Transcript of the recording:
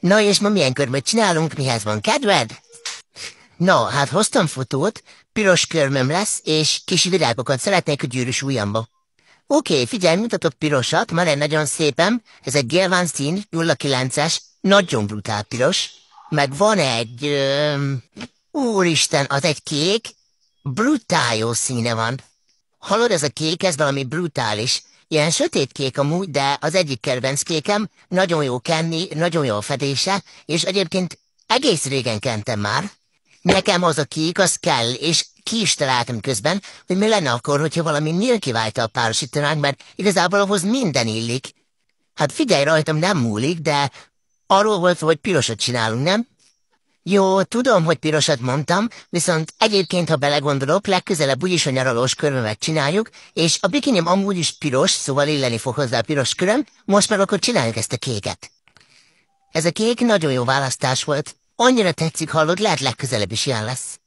Na és ma milyen körmöt csinálunk, mihez van kedved? Na, hát hoztam fotót, piros körmöm lesz, és kis virágokat szeretnék a gyűrűs ujjamba. Oké, okay, figyelj, mutatok pirosat, már egy nagyon szépen, ez egy Gelván szín, 09-es, nagyon brutál piros, meg van egy, öm, úristen, az egy kék, brutál jó színe van. Hallod, ez a kék, ez valami brutális, Ilyen sötétkék amúgy, de az egyik kedvenc kékem, nagyon jó kenni, nagyon jó fedése, és egyébként egész régen kentem már. Nekem az a kék, az kell, és ki is találtam közben, hogy mi lenne akkor, hogyha valami nélkiváltal párosítanánk, mert igazából ahhoz minden illik. Hát figyelj rajtam, nem múlik, de arról volt, hogy pirosat csinálunk, nem? Jó, tudom, hogy pirosat mondtam, viszont egyébként, ha belegondolok, legközelebb úgyis a nyaralós körömet csináljuk, és a bikinim amúgy is piros, szóval illeni fog hozzá a piros köröm, most meg akkor csináljuk ezt a kéket. Ez a kék nagyon jó választás volt. Annyira tetszik, hallod, lehet legközelebb is ilyen lesz.